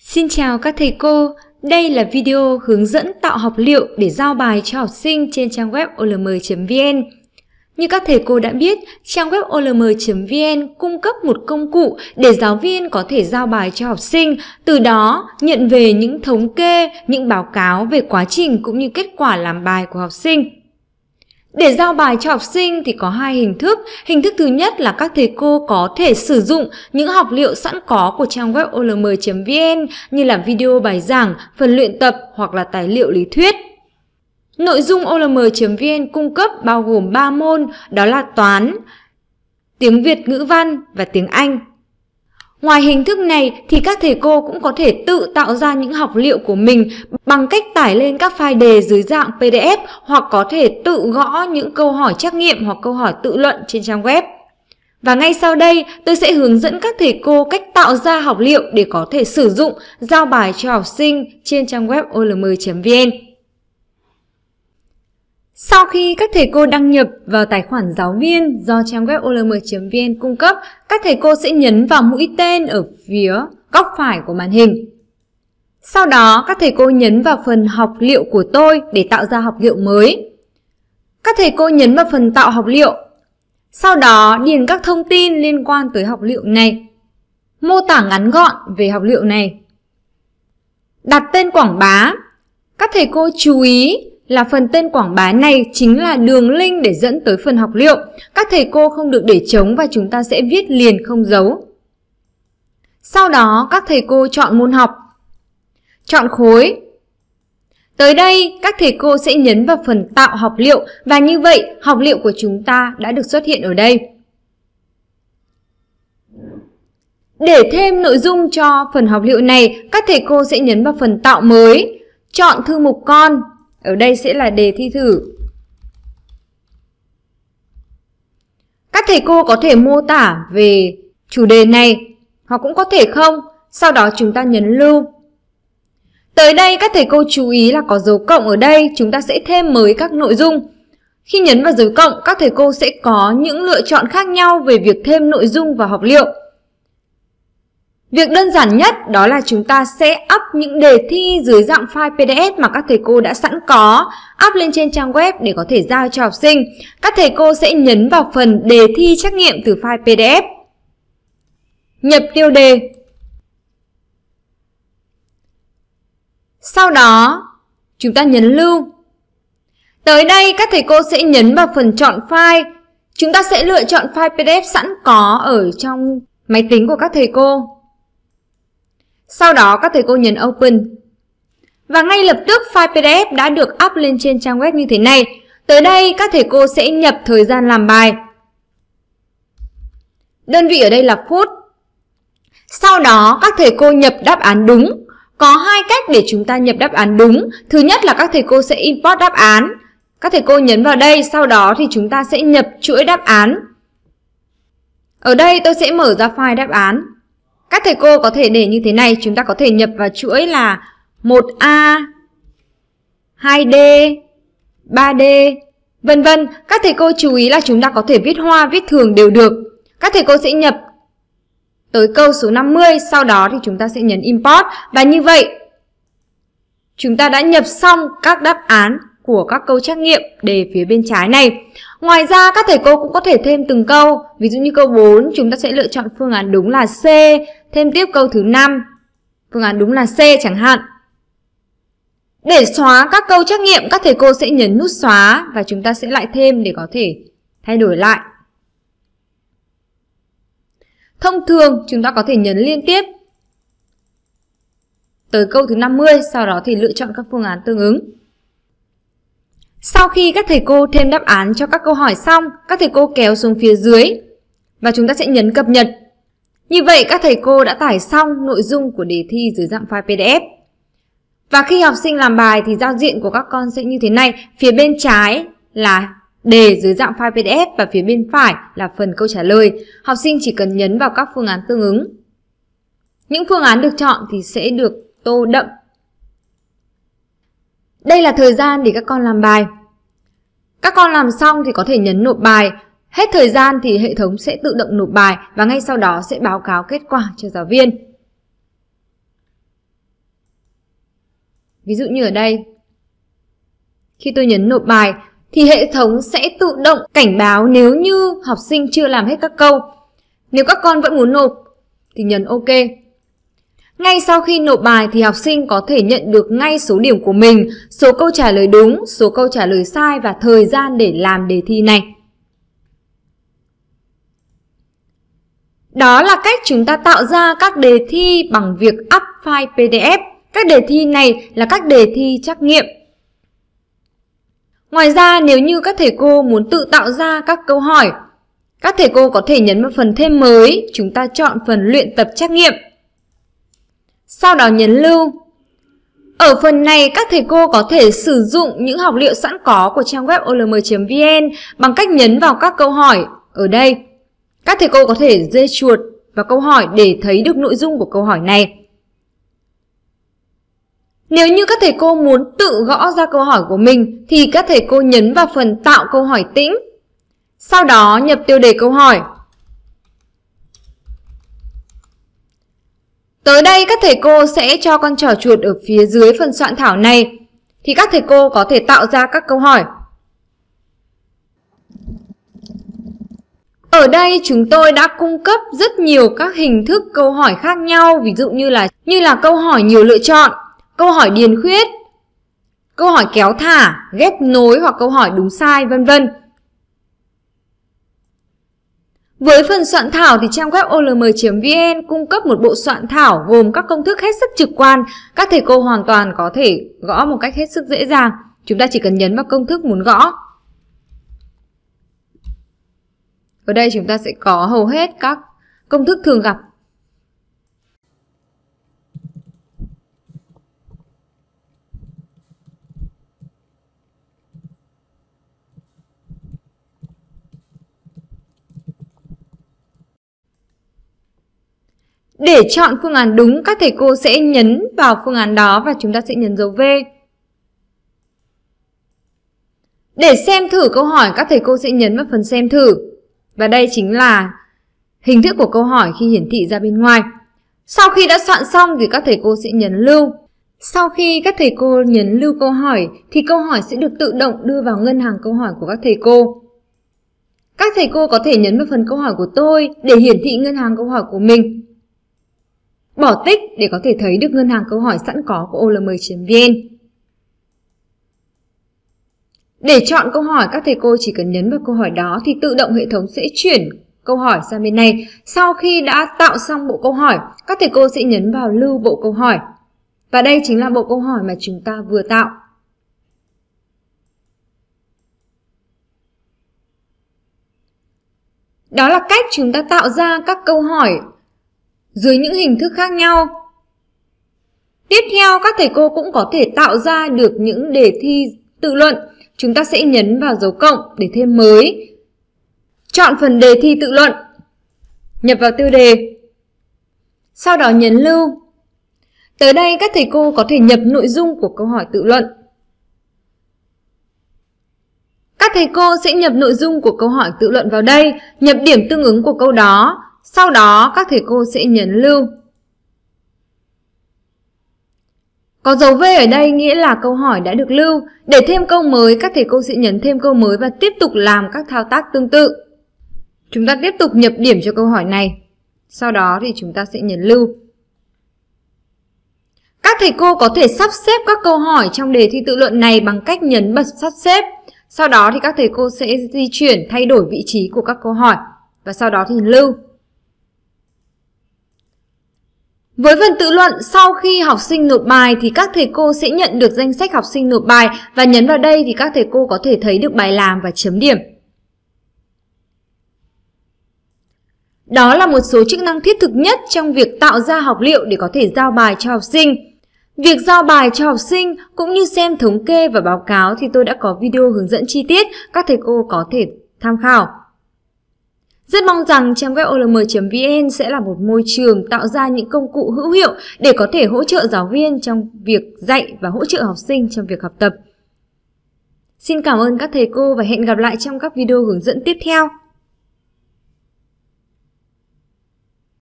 Xin chào các thầy cô, đây là video hướng dẫn tạo học liệu để giao bài cho học sinh trên trang web olm.vn. Như các thầy cô đã biết, trang web olm.vn cung cấp một công cụ để giáo viên có thể giao bài cho học sinh, từ đó nhận về những thống kê, những báo cáo về quá trình cũng như kết quả làm bài của học sinh. Để giao bài cho học sinh thì có hai hình thức. Hình thức thứ nhất là các thầy cô có thể sử dụng những học liệu sẵn có của trang web olm.vn như là video bài giảng, phần luyện tập hoặc là tài liệu lý thuyết. Nội dung olm.vn cung cấp bao gồm 3 môn đó là toán, tiếng Việt ngữ văn và tiếng Anh. Ngoài hình thức này thì các thầy cô cũng có thể tự tạo ra những học liệu của mình bằng cách tải lên các file đề dưới dạng PDF hoặc có thể tự gõ những câu hỏi trắc nghiệm hoặc câu hỏi tự luận trên trang web. Và ngay sau đây, tôi sẽ hướng dẫn các thầy cô cách tạo ra học liệu để có thể sử dụng giao bài cho học sinh trên trang web olm.vn. Sau khi các thầy cô đăng nhập vào tài khoản giáo viên do trang web olm.vn cung cấp, các thầy cô sẽ nhấn vào mũi tên ở phía góc phải của màn hình. Sau đó, các thầy cô nhấn vào phần học liệu của tôi để tạo ra học liệu mới. Các thầy cô nhấn vào phần tạo học liệu. Sau đó, điền các thông tin liên quan tới học liệu này. Mô tả ngắn gọn về học liệu này. Đặt tên quảng bá. Các thầy cô chú ý là phần tên quảng bá này chính là đường link để dẫn tới phần học liệu. Các thầy cô không được để trống và chúng ta sẽ viết liền không dấu. Sau đó các thầy cô chọn môn học. Chọn khối. Tới đây, các thầy cô sẽ nhấn vào phần tạo học liệu và như vậy học liệu của chúng ta đã được xuất hiện ở đây. Để thêm nội dung cho phần học liệu này, các thầy cô sẽ nhấn vào phần tạo mới, chọn thư mục con ở đây sẽ là đề thi thử. Các thầy cô có thể mô tả về chủ đề này hoặc cũng có thể không, sau đó chúng ta nhấn lưu. Tới đây các thầy cô chú ý là có dấu cộng ở đây, chúng ta sẽ thêm mới các nội dung. Khi nhấn vào dấu cộng, các thầy cô sẽ có những lựa chọn khác nhau về việc thêm nội dung và học liệu. Việc đơn giản nhất đó là chúng ta sẽ up những đề thi dưới dạng file PDF mà các thầy cô đã sẵn có, up lên trên trang web để có thể giao cho học sinh. Các thầy cô sẽ nhấn vào phần đề thi trắc nghiệm từ file PDF. Nhập tiêu đề. Sau đó, chúng ta nhấn lưu. Tới đây các thầy cô sẽ nhấn vào phần chọn file. Chúng ta sẽ lựa chọn file PDF sẵn có ở trong máy tính của các thầy cô. Sau đó các thầy cô nhấn Open. Và ngay lập tức file PDF đã được up lên trên trang web như thế này. Tới đây các thầy cô sẽ nhập thời gian làm bài. Đơn vị ở đây là phút. Sau đó các thầy cô nhập đáp án đúng. Có hai cách để chúng ta nhập đáp án đúng. Thứ nhất là các thầy cô sẽ import đáp án. Các thầy cô nhấn vào đây, sau đó thì chúng ta sẽ nhập chuỗi đáp án. Ở đây tôi sẽ mở ra file đáp án. Các thầy cô có thể để như thế này, chúng ta có thể nhập vào chuỗi là 1A, 2D, 3D, vân vân. Các thầy cô chú ý là chúng ta có thể viết hoa, viết thường đều được. Các thầy cô sẽ nhập tới câu số 50, sau đó thì chúng ta sẽ nhấn import và như vậy chúng ta đã nhập xong các đáp án của các câu trắc nghiệm để phía bên trái này. Ngoài ra các thầy cô cũng có thể thêm từng câu. Ví dụ như câu 4 chúng ta sẽ lựa chọn phương án đúng là C, thêm tiếp câu thứ 5. Phương án đúng là C chẳng hạn. Để xóa các câu trắc nghiệm, các thầy cô sẽ nhấn nút xóa và chúng ta sẽ lại thêm để có thể thay đổi lại. Thông thường chúng ta có thể nhấn liên tiếp tới câu thứ 50, sau đó thì lựa chọn các phương án tương ứng. Sau khi các thầy cô thêm đáp án cho các câu hỏi xong, các thầy cô kéo xuống phía dưới và chúng ta sẽ nhấn cập nhật. Như vậy các thầy cô đã tải xong nội dung của đề thi dưới dạng file PDF. Và khi học sinh làm bài thì giao diện của các con sẽ như thế này. Phía bên trái là đề dưới dạng file PDF và phía bên phải là phần câu trả lời. Học sinh chỉ cần nhấn vào các phương án tương ứng. Những phương án được chọn thì sẽ được tô đậm đây là thời gian để các con làm bài. Các con làm xong thì có thể nhấn nộp bài. Hết thời gian thì hệ thống sẽ tự động nộp bài và ngay sau đó sẽ báo cáo kết quả cho giáo viên. Ví dụ như ở đây, khi tôi nhấn nộp bài thì hệ thống sẽ tự động cảnh báo nếu như học sinh chưa làm hết các câu. Nếu các con vẫn muốn nộp thì nhấn OK. Ngay sau khi nộp bài thì học sinh có thể nhận được ngay số điểm của mình, số câu trả lời đúng, số câu trả lời sai và thời gian để làm đề thi này. Đó là cách chúng ta tạo ra các đề thi bằng việc up file PDF. Các đề thi này là các đề thi trắc nghiệm. Ngoài ra nếu như các thầy cô muốn tự tạo ra các câu hỏi, các thầy cô có thể nhấn vào phần thêm mới, chúng ta chọn phần luyện tập trắc nghiệm sau đó nhấn lưu. Ở phần này, các thầy cô có thể sử dụng những học liệu sẵn có của trang web olm.vn bằng cách nhấn vào các câu hỏi ở đây. Các thầy cô có thể dê chuột vào câu hỏi để thấy được nội dung của câu hỏi này. Nếu như các thầy cô muốn tự gõ ra câu hỏi của mình thì các thầy cô nhấn vào phần tạo câu hỏi tĩnh. Sau đó nhập tiêu đề câu hỏi Tới đây các thầy cô sẽ cho con trò chuột ở phía dưới phần soạn thảo này thì các thầy cô có thể tạo ra các câu hỏi. Ở đây chúng tôi đã cung cấp rất nhiều các hình thức câu hỏi khác nhau, ví dụ như là như là câu hỏi nhiều lựa chọn, câu hỏi điền khuyết, câu hỏi kéo thả, ghép nối hoặc câu hỏi đúng sai vân vân. Với phần soạn thảo thì trang web olm.vn cung cấp một bộ soạn thảo gồm các công thức hết sức trực quan, các thầy cô hoàn toàn có thể gõ một cách hết sức dễ dàng. Chúng ta chỉ cần nhấn vào công thức muốn gõ. Ở đây chúng ta sẽ có hầu hết các công thức thường gặp Để chọn phương án đúng, các thầy cô sẽ nhấn vào phương án đó và chúng ta sẽ nhấn dấu V. Để xem thử câu hỏi, các thầy cô sẽ nhấn vào phần xem thử. Và đây chính là hình thức của câu hỏi khi hiển thị ra bên ngoài. Sau khi đã soạn xong thì các thầy cô sẽ nhấn lưu. Sau khi các thầy cô nhấn lưu câu hỏi thì câu hỏi sẽ được tự động đưa vào ngân hàng câu hỏi của các thầy cô. Các thầy cô có thể nhấn vào phần câu hỏi của tôi để hiển thị ngân hàng câu hỏi của mình bỏ tích để có thể thấy được ngân hàng câu hỏi sẵn có của olm.vn. Để chọn câu hỏi, các thầy cô chỉ cần nhấn vào câu hỏi đó thì tự động hệ thống sẽ chuyển câu hỏi sang bên này. Sau khi đã tạo xong bộ câu hỏi, các thầy cô sẽ nhấn vào lưu bộ câu hỏi. Và đây chính là bộ câu hỏi mà chúng ta vừa tạo. Đó là cách chúng ta tạo ra các câu hỏi dưới những hình thức khác nhau. Tiếp theo, các thầy cô cũng có thể tạo ra được những đề thi tự luận. Chúng ta sẽ nhấn vào dấu cộng để thêm mới. Chọn phần đề thi tự luận. Nhập vào tiêu đề. Sau đó nhấn lưu. Tới đây các thầy cô có thể nhập nội dung của câu hỏi tự luận. Các thầy cô sẽ nhập nội dung của câu hỏi tự luận vào đây, nhập điểm tương ứng của câu đó sau đó các thầy cô sẽ nhấn lưu. Có dấu V ở đây nghĩa là câu hỏi đã được lưu. Để thêm câu mới, các thầy cô sẽ nhấn thêm câu mới và tiếp tục làm các thao tác tương tự. Chúng ta tiếp tục nhập điểm cho câu hỏi này. Sau đó thì chúng ta sẽ nhấn lưu. Các thầy cô có thể sắp xếp các câu hỏi trong đề thi tự luận này bằng cách nhấn bật sắp xếp. Sau đó thì các thầy cô sẽ di chuyển thay đổi vị trí của các câu hỏi và sau đó thì lưu. Với phần tự luận, sau khi học sinh nộp bài thì các thầy cô sẽ nhận được danh sách học sinh nộp bài và nhấn vào đây thì các thầy cô có thể thấy được bài làm và chấm điểm. Đó là một số chức năng thiết thực nhất trong việc tạo ra học liệu để có thể giao bài cho học sinh. Việc giao bài cho học sinh cũng như xem thống kê và báo cáo thì tôi đã có video hướng dẫn chi tiết các thầy cô có thể tham khảo. Rất mong rằng trang web olm.vn sẽ là một môi trường tạo ra những công cụ hữu hiệu để có thể hỗ trợ giáo viên trong việc dạy và hỗ trợ học sinh trong việc học tập. Xin cảm ơn các thầy cô và hẹn gặp lại trong các video hướng dẫn tiếp theo.